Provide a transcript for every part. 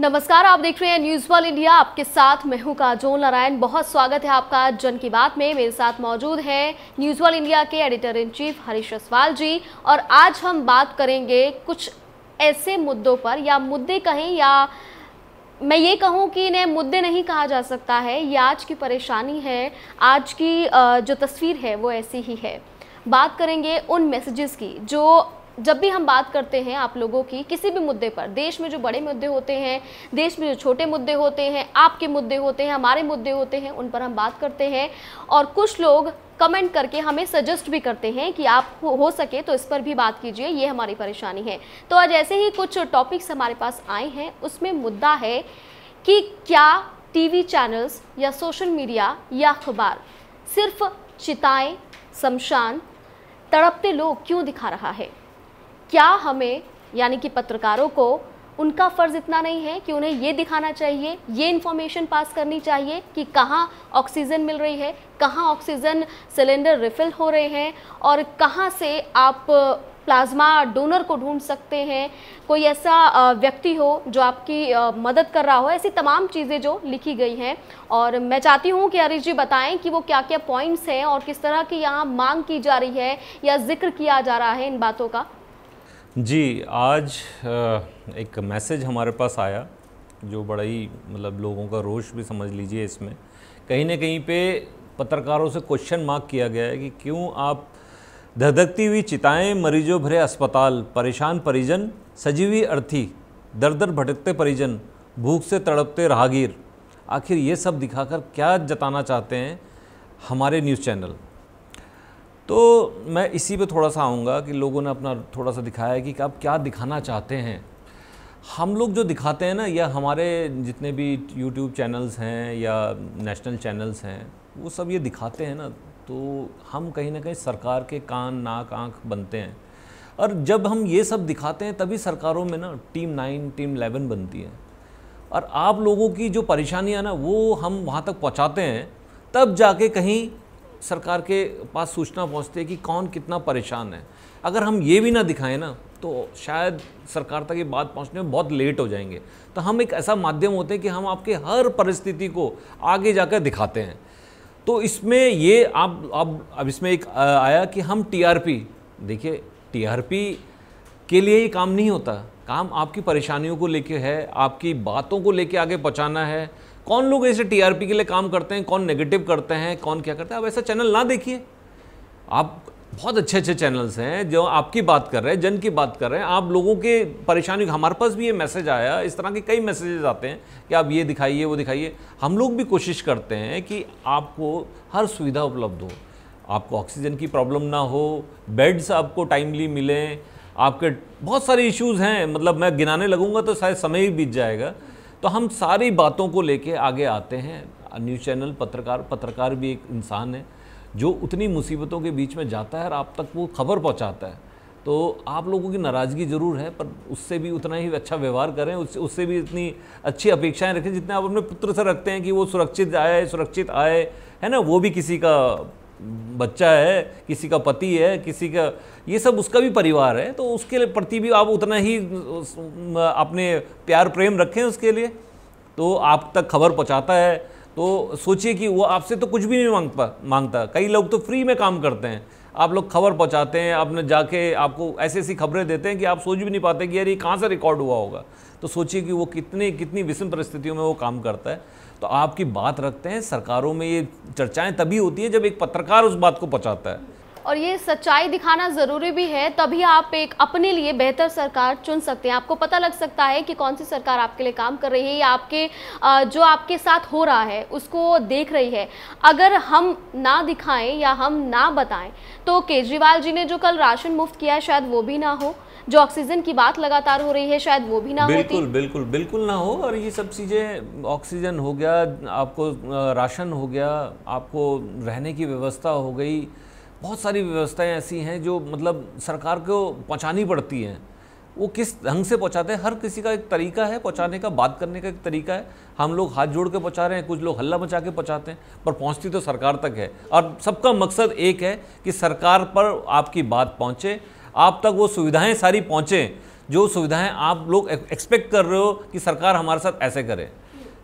नमस्कार आप देख रहे हैं न्यूज वन इंडिया आपके साथ मैं हूं काजोल नारायण बहुत स्वागत है आपका जन की बात में मेरे साथ मौजूद हैं न्यूज वन इंडिया के editor in chief Harish Raswal ji और आज हम बात करेंगे कुछ ऐसे मुद्दों पर या मुद्दे कहें या मैं ये कहूँ कि इन्हें मुद्दे नहीं कहा जा सकता है ये आज की परेशानी है आज की जो तस्वीर है वो ऐसी ही है बात करेंगे उन मैसेजेस की जो जब भी हम बात करते हैं आप लोगों की किसी भी मुद्दे पर देश में जो बड़े मुद्दे होते हैं देश में जो छोटे मुद्दे होते हैं आपके मुद्दे होते हैं हमारे मुद्दे होते हैं उन पर हम बात करते हैं और कुछ लोग कमेंट करके हमें सजेस्ट भी करते हैं कि आप हो, हो सके तो इस पर भी बात कीजिए ये हमारी परेशानी है तो आज ऐसे ही कुछ टॉपिक्स हमारे पास आए हैं उसमें मुद्दा है कि क्या टीवी चैनल्स या सोशल मीडिया या अखबार सिर्फ चिताएं शमशान तड़पते लोग क्यों दिखा रहा है क्या हमें यानी कि पत्रकारों को उनका फ़र्ज़ इतना नहीं है कि उन्हें ये दिखाना चाहिए ये इन्फॉर्मेशन पास करनी चाहिए कि कहाँ ऑक्सीजन मिल रही है कहाँ ऑक्सीजन सिलेंडर रिफ़िल हो रहे हैं और कहाँ से आप प्लाज्मा डोनर को ढूंढ सकते हैं कोई ऐसा व्यक्ति हो जो आपकी मदद कर रहा हो ऐसी तमाम चीज़ें जो लिखी गई हैं और मैं चाहती हूँ कि हरीश जी बताएं कि वो क्या क्या पॉइंट्स हैं और किस तरह की यहाँ मांग की जा रही है या जिक्र किया जा रहा है इन बातों का जी आज एक मैसेज हमारे पास आया जो बड़ा ही मतलब लोगों का रोष भी समझ लीजिए इसमें कहीं ना कहीं पे पत्रकारों से क्वेश्चन मार्क किया गया है कि क्यों आप धधकती हुई चिताएं मरीजों भरे अस्पताल परेशान परिजन सजीवी अर्थी दर दर भटकते परिजन भूख से तड़पते राहगीर आखिर ये सब दिखाकर क्या जताना चाहते हैं हमारे न्यूज़ चैनल तो मैं इसी पे थोड़ा सा आऊँगा कि लोगों ने अपना थोड़ा सा दिखाया कि आप क्या दिखाना चाहते हैं हम लोग जो दिखाते हैं ना या हमारे जितने भी यूट्यूब चैनल्स हैं या नेशनल चैनल्स हैं वो सब ये दिखाते हैं ना तो हम कहीं ना कहीं सरकार के कान नाक आँख बनते हैं और जब हम ये सब दिखाते हैं तभी सरकारों में ना टीम नाइन टीम इलेवन बनती है और आप लोगों की जो परेशानियाँ ना वो हम वहाँ तक पहुँचाते हैं तब जाके कहीं सरकार के पास सूचना पहुंचती है कि कौन कितना परेशान है अगर हम ये भी ना दिखाएं ना तो शायद सरकार तक ये बात पहुंचने में बहुत लेट हो जाएंगे तो हम एक ऐसा माध्यम होते हैं कि हम आपके हर परिस्थिति को आगे जाकर दिखाते हैं तो इसमें ये आप अब अब इसमें एक आया कि हम टीआरपी देखिए टीआरपी के लिए ही काम नहीं होता काम आपकी परेशानियों को लेके है आपकी बातों को लेके आगे पहुँचाना है कौन लोग ऐसे टीआरपी के लिए काम करते हैं कौन नेगेटिव करते हैं कौन क्या करते हैं आप ऐसा चैनल ना देखिए आप बहुत अच्छे अच्छे चैनल्स हैं जो आपकी बात कर रहे हैं जन की बात कर रहे हैं आप लोगों के परेशानी हमारे पास भी ये मैसेज आया इस तरह के कई मैसेजेस आते हैं कि आप ये दिखाइए वो दिखाइए हम लोग भी कोशिश करते हैं कि आपको हर सुविधा उपलब्ध हो आपको ऑक्सीजन की प्रॉब्लम ना हो बेड्स आपको टाइमली मिलें आपके बहुत सारे इश्यूज़ हैं मतलब मैं गिनाने लगूंगा तो शायद समय ही बीत जाएगा तो हम सारी बातों को लेके आगे आते हैं न्यूज़ चैनल पत्रकार पत्रकार भी एक इंसान है जो उतनी मुसीबतों के बीच में जाता है और आप तक वो खबर पहुंचाता है तो आप लोगों की नाराज़गी ज़रूर है पर उससे भी उतना ही अच्छा व्यवहार करें उससे उससे भी इतनी अच्छी अपेक्षाएं रखें जितने आप अपने पुत्र से रखते हैं कि वो सुरक्षित आए सुरक्षित आए है ना वो भी किसी का बच्चा है किसी का पति है किसी का ये सब उसका भी परिवार है तो उसके प्रति भी आप उतना ही अपने प्यार प्रेम रखें उसके लिए तो आप तक खबर पहुँचाता है तो सोचिए कि वो आपसे तो कुछ भी नहीं पा मांगता कई लोग तो फ्री में काम करते हैं आप लोग खबर पहुंचाते हैं आपने जाके आपको ऐसी ऐसी खबरें देते हैं कि आप सोच भी नहीं पाते कि यार ये कहाँ से रिकॉर्ड हुआ होगा तो सोचिए कि वो कितने कितनी विषम परिस्थितियों में वो काम करता है तो आपकी बात रखते हैं सरकारों में ये चर्चाएं तभी होती है जब एक पत्रकार उस बात को पहुँचाता है और ये सच्चाई दिखाना ज़रूरी भी है तभी आप एक अपने लिए बेहतर सरकार चुन सकते हैं आपको पता लग सकता है कि कौन सी सरकार आपके लिए काम कर रही है या आपके जो आपके साथ हो रहा है उसको देख रही है अगर हम ना दिखाएं या हम ना बताएं तो केजरीवाल जी ने जो कल राशन मुफ्त किया शायद वो भी ना हो जो ऑक्सीजन की बात लगातार हो रही है शायद वो भी ना बिल्कुल होती। बिल्कुल बिल्कुल ना हो और ये सब चीज़ें ऑक्सीजन हो गया आपको राशन हो गया आपको रहने की व्यवस्था हो गई बहुत सारी व्यवस्थाएँ ऐसी हैं जो मतलब सरकार को पहुँचानी पड़ती हैं वो किस ढंग से पहुँचाते हैं हर किसी का एक तरीका है पहुँचाने का बात करने का एक तरीका है हम लोग हाथ जोड़ के पहुँचा रहे हैं कुछ लोग हल्ला मचा के पहुँचाते हैं पर पहुँचती तो सरकार तक है और सबका मकसद एक है कि सरकार पर आपकी बात पहुँचे आप तक वो सुविधाएं सारी पहुँचें जो सुविधाएं आप लोग एक्सपेक्ट कर रहे हो कि सरकार हमारे साथ ऐसे करे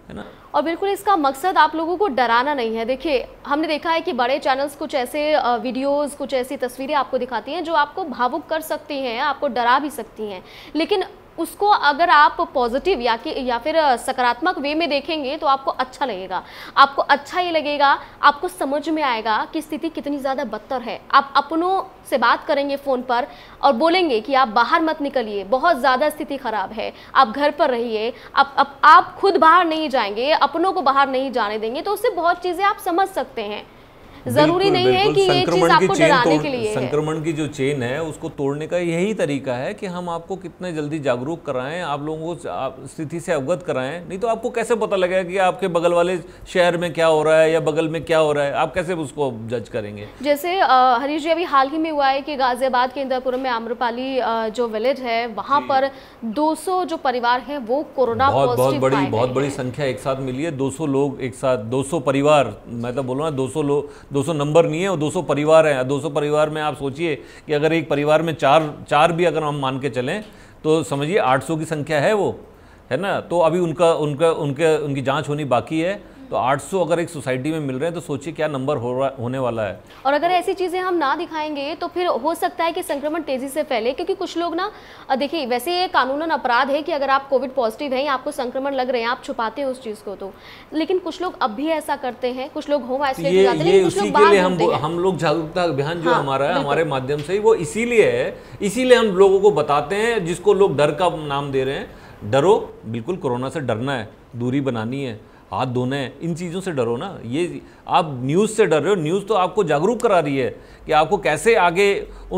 है ना और बिल्कुल इसका मकसद आप लोगों को डराना नहीं है देखिए हमने देखा है कि बड़े चैनल्स कुछ ऐसे वीडियोस कुछ ऐसी तस्वीरें आपको दिखाती हैं जो आपको भावुक कर सकती हैं आपको डरा भी सकती हैं लेकिन उसको अगर आप पॉजिटिव या कि या फिर सकारात्मक वे में देखेंगे तो आपको अच्छा लगेगा आपको अच्छा ही लगेगा आपको समझ में आएगा कि स्थिति कितनी ज़्यादा बदतर है आप अपनों से बात करेंगे फ़ोन पर और बोलेंगे कि आप बाहर मत निकलिए बहुत ज़्यादा स्थिति ख़राब है आप घर पर रहिए आप, आप, आप खुद बाहर नहीं जाएंगे अपनों को बाहर नहीं जाने देंगे तो उससे बहुत चीज़ें आप समझ सकते हैं जरूरी नहीं है कि ये चीज आपको डराने के लिए संक्रमण की जो चेन है उसको तोड़ने का यही तरीका है कि हम आपको कितने जल्दी जागरूक कराएं आप लोगों को स्थिति से अवगत कराएं नहीं तो आपको कैसे पता लगेगा कि आपके बगल वाले शहर में क्या हो रहा है या बगल में क्या हो रहा है आप कैसे उसको जज करेंगे जैसे हरीश जी अभी हाल ही में हुआ है की गाजियाबाद के इंदरपुरम में आम्रपाली जो विलेज है वहाँ पर दो जो परिवार है वो कोरोना बहुत बहुत बड़ी बहुत बड़ी संख्या एक साथ मिली है दो लोग एक साथ दो परिवार मैं तो बोल दो लोग 200 नंबर नहीं है और 200 परिवार हैं 200 परिवार में आप सोचिए कि अगर एक परिवार में चार चार भी अगर हम मान के चलें तो समझिए 800 की संख्या है वो है ना तो अभी उनका उनका उनके उनकी जांच होनी बाकी है तो 800 अगर एक सोसाइटी में मिल रहे हैं तो सोचिए क्या नंबर हो होने वाला है और अगर ऐसी चीज़ें हम ना दिखाएंगे तो फिर हो सकता है कि संक्रमण तेज़ी से फैले क्योंकि कुछ लोग ना देखिए वैसे ये कानूनन अपराध है कि अगर आप कोविड पॉजिटिव हैं या आपको संक्रमण लग रहे हैं आप छुपाते हैं उस चीज़ को तो लेकिन कुछ लोग अब भी ऐसा करते हैं कुछ लोग होम तो आइसोलेट हम हम लोग जागरूकता अभियान जो हाँ, हमारा है हमारे माध्यम से वो इसीलिए है इसीलिए हम लोगों को बताते हैं जिसको लोग डर का नाम दे रहे हैं डरो बिल्कुल कोरोना से डरना है दूरी बनानी है हाथ धोने हैं इन चीज़ों से डरो ना ये आप न्यूज़ से डर रहे हो न्यूज़ तो आपको जागरूक करा रही है कि आपको कैसे आगे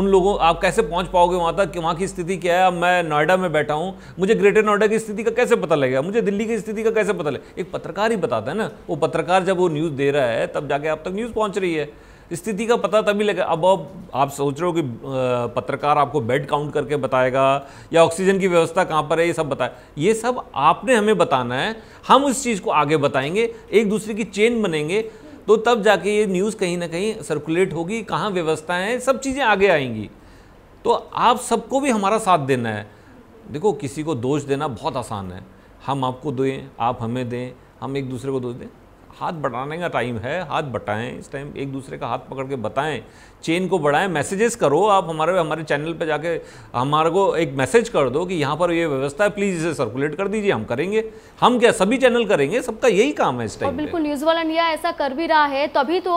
उन लोगों आप कैसे पहुंच पाओगे वहाँ तक कि वहाँ की स्थिति क्या है अब मैं नोएडा में बैठा हूँ मुझे ग्रेटर नोएडा की स्थिति का कैसे पता लगेगा मुझे दिल्ली की स्थिति का कैसे पता लगेगा एक पत्रकार ही बताता है ना वो पत्रकार जब वो न्यूज़ दे रहा है तब जाके आप तक न्यूज़ पहुँच रही है स्थिति का पता तभी लगा अब अब आप सोच रहे हो कि पत्रकार आपको बेड काउंट करके बताएगा या ऑक्सीजन की व्यवस्था कहाँ पर है ये सब बताए ये सब आपने हमें बताना है हम उस चीज़ को आगे बताएंगे एक दूसरे की चेन बनेंगे तो तब जाके ये न्यूज़ कहीं ना कहीं सर्कुलेट होगी कहाँ व्यवस्थाएँ सब चीज़ें आगे आएंगी तो आप सबको भी हमारा साथ देना है देखो किसी को दोष देना बहुत आसान है हम आपको दें आप हमें दें हम एक दूसरे को दोष दें हाथ बढ़ाने का टाइम है हाथ बटाएं इस टाइम एक दूसरे का हाथ पकड़ के बताएं चेन को बढ़ाएं मैसेजेस करो आप हमारे हमारे चैनल पे जाके हमारे को एक मैसेज कर दो कि यहाँ पर ये व्यवस्था है प्लीज़ इसे सर्कुलेट कर दीजिए हम करेंगे हम क्या सभी चैनल करेंगे सबका यही काम है इस टाइम बिल्कुल न्यूज़ वाला इंडिया ऐसा कर भी रहा है तभी तो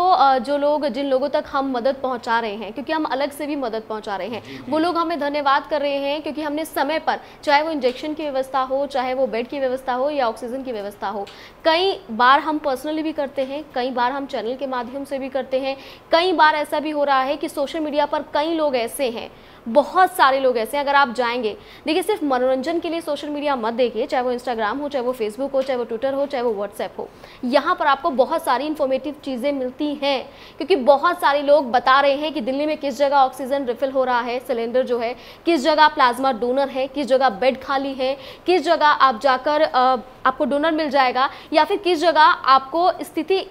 जो लोग जिन लोगों तक हम मदद पहुँचा रहे हैं क्योंकि हम अलग से भी मदद पहुँचा रहे हैं वो लोग हमें धन्यवाद कर रहे हैं क्योंकि हमने समय पर चाहे वो इंजेक्शन की व्यवस्था हो चाहे वो बेड की व्यवस्था हो या ऑक्सीजन की व्यवस्था हो कई बार हम पर्सनल पर्सनली भी करते हैं कई बार हम चैनल के माध्यम से भी करते हैं कई बार ऐसा भी हो रहा है कि सोशल मीडिया पर कई लोग ऐसे हैं बहुत सारे लोग ऐसे हैं अगर आप जाएंगे देखिए सिर्फ मनोरंजन के लिए सोशल मीडिया मत देखिए चाहे वो इंस्टाग्राम हो चाहे वो फेसबुक हो चाहे वो ट्विटर हो चाहे वो व्हाट्सएप हो यहाँ पर आपको बहुत सारी इन्फॉर्मेटिव चीज़ें मिलती हैं क्योंकि बहुत सारे लोग बता रहे हैं कि दिल्ली में किस जगह ऑक्सीजन रिफिल हो रहा है सिलेंडर जो है किस जगह प्लाज्मा डोनर है किस जगह बेड खाली है किस जगह आप जाकर आपको डोनर मिल जाएगा या फिर किस जगह आपको स्थिति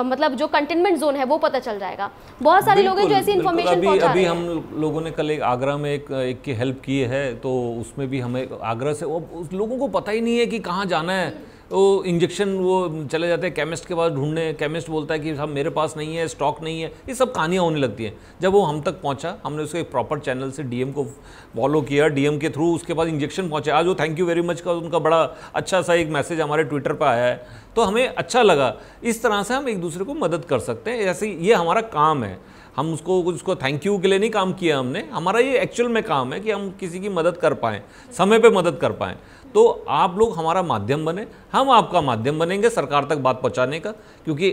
मतलब जो कंटेनमेंट जोन है वो पता चल जाएगा बहुत सारे लोग हैं जो ऐसी इन्फॉर्मेशन अभी, अभी हम लोगों ने कल एक आगरा में एक एक की हेल्प की है तो उसमें भी हमें आगरा से वो लोगों को पता ही नहीं है कि कहाँ जाना है वो तो इंजेक्शन वो चले जाते हैं केमिस्ट के पास ढूंढने केमिस्ट बोलता है कि साहब मेरे पास नहीं है स्टॉक नहीं है ये सब कहानियाँ होने लगती हैं जब वो हम तक पहुँचा हमने उसको एक प्रॉपर चैनल से डीएम को फॉलो किया डीएम के थ्रू उसके पास इंजेक्शन पहुँचे आज वो थैंक यू वेरी मच का उनका बड़ा अच्छा सा एक मैसेज हमारे ट्विटर पर आया है तो हमें अच्छा लगा इस तरह से हम एक दूसरे को मदद कर सकते हैं ऐसे ये हमारा काम है हम उसको उसको थैंक यू के लिए नहीं काम किया हमने हमारा ये एक्चुअल में काम है कि हम किसी की मदद कर पाएँ समय पर मदद कर पाएँ तो आप लोग हमारा माध्यम बने हम आपका माध्यम बनेंगे सरकार तक बात पहुंचाने का क्योंकि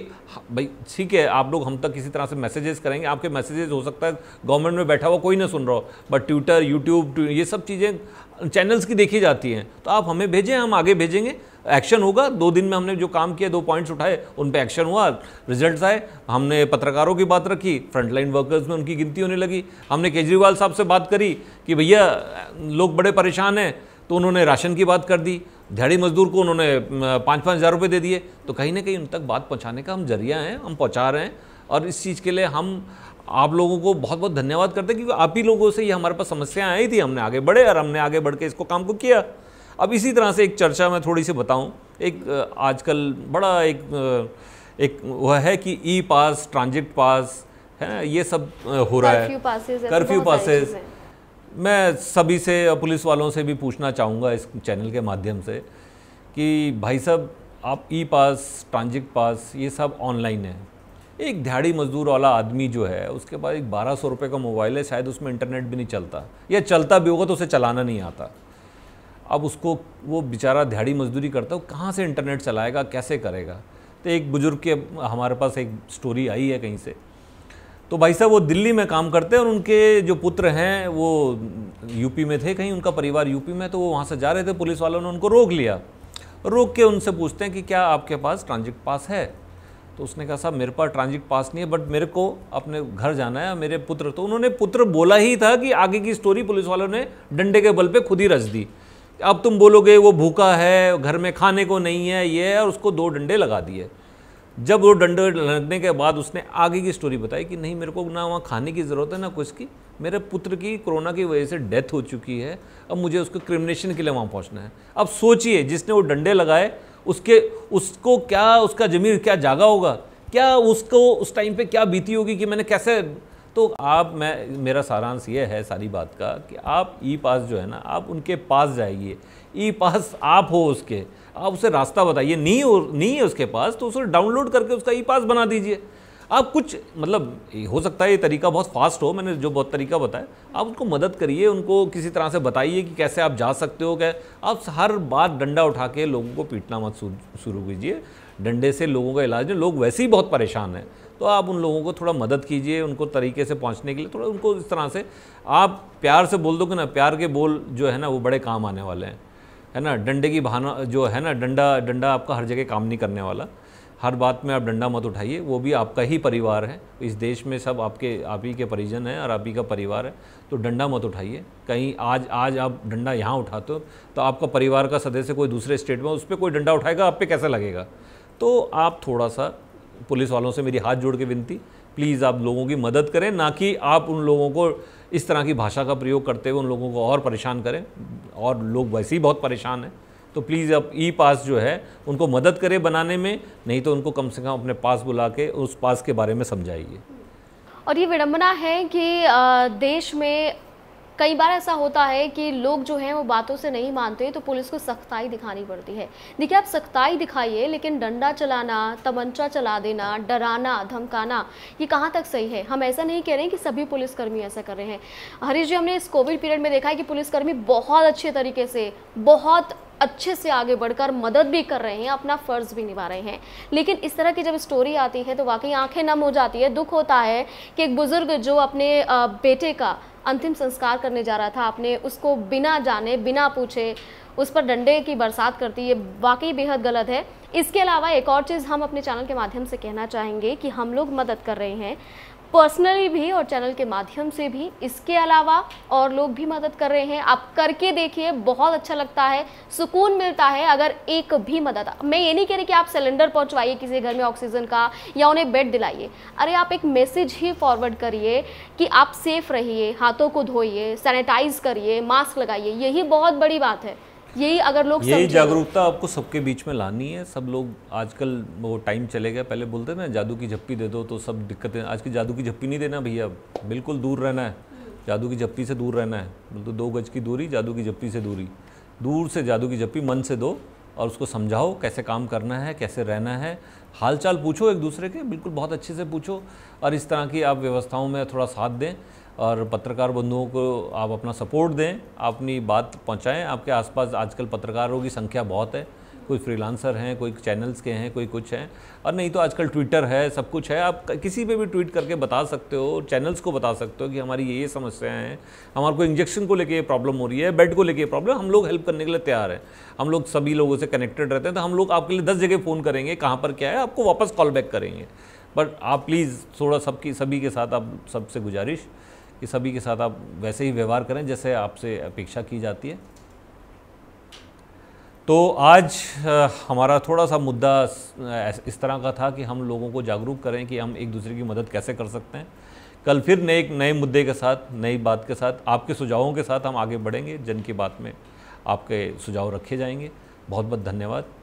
भाई ठीक है आप लोग हम तक किसी तरह से मैसेजेस करेंगे आपके मैसेजेस हो सकता है गवर्नमेंट में बैठा हुआ कोई ना सुन रहा हो बट ट्विटर यूट्यूब ये सब चीज़ें चैनल्स की देखी जाती हैं तो आप हमें भेजें हम आगे भेजेंगे एक्शन होगा दो दिन में हमने जो काम किया दो पॉइंट्स उठाए उन पर एक्शन हुआ रिजल्ट्स आए हमने पत्रकारों की बात रखी फ्रंटलाइन वर्कर्स में उनकी गिनती होने लगी हमने केजरीवाल साहब से बात करी कि भैया लोग बड़े परेशान हैं तो उन्होंने राशन की बात कर दी दिहाड़ी मजदूर को उन्होंने पाँच पाँच हज़ार रुपये दे दिए तो कहीं ना कहीं उन तक बात पहुँचाने का हम जरिया हैं हम पहुँचा रहे हैं और इस चीज़ के लिए हम आप लोगों को बहुत बहुत धन्यवाद करते हैं क्योंकि आप ही लोगों से ये हमारे पास समस्याएं आई थी हमने आगे बढ़े और हमने आगे बढ़ के इसको काम को किया अब इसी तरह से एक चर्चा मैं थोड़ी सी बताऊं एक आजकल बड़ा एक एक वह है कि ई पास ट्रांजिट पास है ना ये सब हो रहा है कर्फ्यू पासेज मैं सभी से पुलिस वालों से भी पूछना चाहूँगा इस चैनल के माध्यम से कि भाई साहब आप ई पास ट्रांजिक पास ये सब ऑनलाइन है एक दिहाड़ी मजदूर वाला आदमी जो है उसके पास एक बारह सौ रुपये का मोबाइल है शायद उसमें इंटरनेट भी नहीं चलता या चलता भी होगा तो उसे चलाना नहीं आता अब उसको वो बेचारा दिहाड़ी मजदूरी करता है कहाँ से इंटरनेट चलाएगा कैसे करेगा तो एक बुज़ुर्ग के हमारे पास एक स्टोरी आई है कहीं से तो भाई साहब वो दिल्ली में काम करते हैं और उनके जो पुत्र हैं वो यूपी में थे कहीं उनका परिवार यूपी में तो वो वहाँ से जा रहे थे पुलिस वालों ने उनको रोक लिया रोक के उनसे पूछते हैं कि क्या आपके पास ट्रांजिट पास है तो उसने कहा साहब मेरे पास ट्रांजिट पास नहीं है बट मेरे को अपने घर जाना है मेरे पुत्र तो उन्होंने पुत्र बोला ही था कि आगे की स्टोरी पुलिस वालों ने डंडे के बल पर खुद ही रच दी अब तुम बोलोगे वो भूखा है घर में खाने को नहीं है ये है और उसको दो डंडे लगा दिए जब वो डंडे लगने के बाद उसने आगे की स्टोरी बताई कि नहीं मेरे को ना वहाँ खाने की ज़रूरत है ना कुछ की मेरे पुत्र की कोरोना की वजह से डेथ हो चुकी है अब मुझे उसको क्रिमिनेशन के लिए वहाँ पहुँचना है अब सोचिए जिसने वो डंडे लगाए उसके उसको क्या उसका जमीर क्या जागा होगा क्या उसको उस टाइम पर क्या बीती होगी कि मैंने कैसे तो आप मैं मेरा सारांश ये है सारी बात का कि आप ई पास जो है ना आप उनके पास जाइए ई पास आप हो उसके आप उसे रास्ता बताइए नहीं हो नहीं है उसके पास तो उसे डाउनलोड करके उसका ई पास बना दीजिए आप कुछ मतलब हो सकता है ये तरीका बहुत फास्ट हो मैंने जो बहुत तरीका बताया आप उनको मदद करिए उनको किसी तरह से बताइए कि कैसे आप जा सकते हो क्या आप हर बार डंडा उठा के लोगों को पीटना मत शुरू कीजिए डंडे से लोगों का इलाज नहीं लोग वैसे ही बहुत परेशान हैं तो आप उन लोगों को थोड़ा मदद कीजिए उनको तरीके से पहुंचने के लिए थोड़ा उनको इस तरह से आप प्यार से बोल दो कि ना प्यार के बोल जो है ना वो बड़े काम आने वाले हैं है ना डंडे की बहाना जो है ना डंडा डंडा आपका हर जगह काम नहीं करने वाला हर बात में आप डंडा मत उठाइए वो भी आपका ही परिवार है इस देश में सब आपके आप ही के परिजन हैं और आप ही का परिवार है तो डंडा मत उठाइए कहीं आज आज आप डंडा यहाँ उठाते हो तो आपका परिवार का सदस्य कोई दूसरे स्टेट में उस पर कोई डंडा उठाएगा आप पे कैसा लगेगा तो आप थोड़ा सा पुलिस वालों से मेरी हाथ जोड़ के विनती प्लीज़ आप लोगों की मदद करें ना कि आप उन लोगों को इस तरह की भाषा का प्रयोग करते हुए उन लोगों को और परेशान करें और लोग वैसे ही बहुत परेशान हैं तो प्लीज़ अब ई पास जो है उनको मदद करें बनाने में नहीं तो उनको कम से कम अपने पास बुला के उस पास के बारे में समझाइए और ये विडम्बना है कि देश में कई बार ऐसा होता है कि लोग जो हैं वो बातों से नहीं मानते तो पुलिस को सख्ताई दिखानी पड़ती है देखिए आप सख्ताई दिखाइए लेकिन डंडा चलाना तमंचा चला देना डराना धमकाना ये कहाँ तक सही है हम ऐसा नहीं कह रहे हैं कि सभी पुलिसकर्मी ऐसा कर रहे हैं हरीश जी हमने इस कोविड पीरियड में देखा है कि पुलिसकर्मी बहुत अच्छे तरीके से बहुत अच्छे से आगे बढ़कर मदद भी कर रहे हैं अपना फ़र्ज़ भी निभा रहे हैं लेकिन इस तरह की जब स्टोरी आती है तो वाकई आंखें नम हो जाती है दुख होता है कि एक बुज़ुर्ग जो अपने बेटे का अंतिम संस्कार करने जा रहा था आपने उसको बिना जाने बिना पूछे उस पर डंडे की बरसात करती ये वाकई बेहद गलत है इसके अलावा एक और चीज़ हम अपने चैनल के माध्यम से कहना चाहेंगे कि हम लोग मदद कर रहे हैं पर्सनली भी और चैनल के माध्यम से भी इसके अलावा और लोग भी मदद कर रहे हैं आप करके देखिए बहुत अच्छा लगता है सुकून मिलता है अगर एक भी मदद मैं ये नहीं कह रही कि आप सिलेंडर पहुंचवाइए किसी घर में ऑक्सीजन का या उन्हें बेड दिलाइए अरे आप एक मैसेज ही फॉरवर्ड करिए कि आप सेफ रहिए हाथों को धोइए सैनिटाइज करिए मास्क लगाइए यही बहुत बड़ी बात है यही अगर लोग यही जागरूकता आपको सबके बीच में लानी है सब लोग आजकल वो टाइम चले गए पहले बोलते ना जादू की झप्पी दे दो तो सब दिक्कतें आज की जादू की झप्पी नहीं देना भैया बिल्कुल दूर रहना है जादू की झप्पी से दूर रहना है तो दो गज की दूरी जादू की झप्पी से दूरी दूर से जादू की झप्पी मन से दो और उसको समझाओ कैसे काम करना है कैसे रहना है हालचाल पूछो एक दूसरे के बिल्कुल बहुत अच्छे से पूछो और इस तरह की आप व्यवस्थाओं में थोड़ा साथ दें और पत्रकार बंधुओं को आप अपना सपोर्ट दें अपनी बात पहुंचाएं आपके आसपास आजकल पत्रकारों की संख्या बहुत है कोई फ्रीलांसर हैं कोई चैनल्स के हैं कोई कुछ हैं और नहीं तो आजकल ट्विटर है सब कुछ है आप किसी पे भी ट्वीट करके बता सकते हो चैनल्स को बता सकते हो कि हमारी ये ये समस्याएं हैं हमारे को इंजेक्शन को लेके ये प्रॉब्लम हो रही है बेड को लेके ये प्रॉब्लम हम लोग हेल्प करने के लिए तैयार हैं हम लोग सभी लोगों से कनेक्टेड रहते हैं तो हम लोग आपके लिए दस जगह फ़ोन करेंगे कहाँ पर क्या है आपको वापस कॉल बैक करेंगे बट आप प्लीज़ थोड़ा सबकी सभी के साथ आप सबसे गुजारिश कि सभी के साथ आप वैसे ही व्यवहार करें जैसे आपसे अपेक्षा की जाती है तो आज हमारा थोड़ा सा मुद्दा इस तरह का था कि हम लोगों को जागरूक करें कि हम एक दूसरे की मदद कैसे कर सकते हैं कल फिर नए नए मुद्दे के साथ नई बात के साथ आपके सुझावों के साथ हम आगे बढ़ेंगे जन की बात में आपके सुझाव रखे जाएंगे बहुत बहुत धन्यवाद